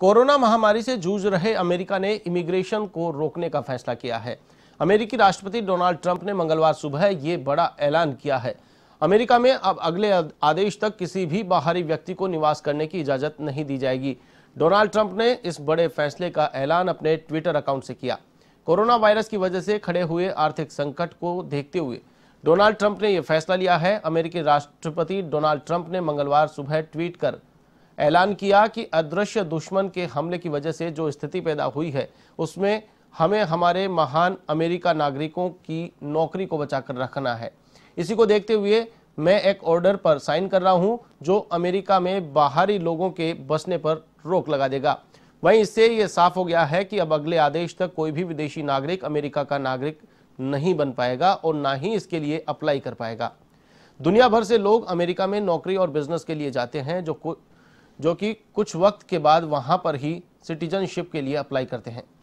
corona महामारी से जूझ रहे अमेरिका ने इमिग्रेशन को रोकने का फैसला किया है अमेरिकी राष्ट्रपति डोनाल्ड ट्रंप ने मंगलवार सुबह ये बड़ा ऐलान किया है अमेरिका में अब अगले आदेश तक किसी भी बाहरी व्यक्ति को निवास करने की इजाजत नहीं दी जाएगी डोनाल्ड ट्रंप ने इस बड़े फैसले का ऐलान अपने ट्विटर अकाउंट से किया कोरोना वायरस की वजह से खड़े हुए आर्थिक संकट को देखते हुए डोनाल्ड ट्रंप ने यह फैसला लिया है अमेरिकी राष्ट्रपति डोनाल्ड ट्रंप ने मंगलवार सुबह ट्वीट कर ऐलान किया कि अदृश्य दुश्मन के हमले की वजह से जो स्थिति पैदा हुई है उसमें हमें हमारे महान अमेरिका नागरिकों की नौकरी को बचाकर रखना है इसी को देखते हुए मैं एक ऑर्डर पर साइन कर रहा हूं जो अमेरिका में बाहरी लोगों के बसने पर रोक लगा देगा वहीं इससे ये साफ हो गया है कि अब अगले आदेश तक कोई भी विदेशी नागरिक अमेरिका का नागरिक नहीं बन पाएगा और ना ही इसके लिए अप्लाई कर पाएगा दुनिया भर से लोग अमेरिका में नौकरी और बिजनेस के लिए जाते हैं जो जो कि कुछ वक्त के बाद वहाँ पर ही सिटीजनशिप के लिए अप्लाई करते हैं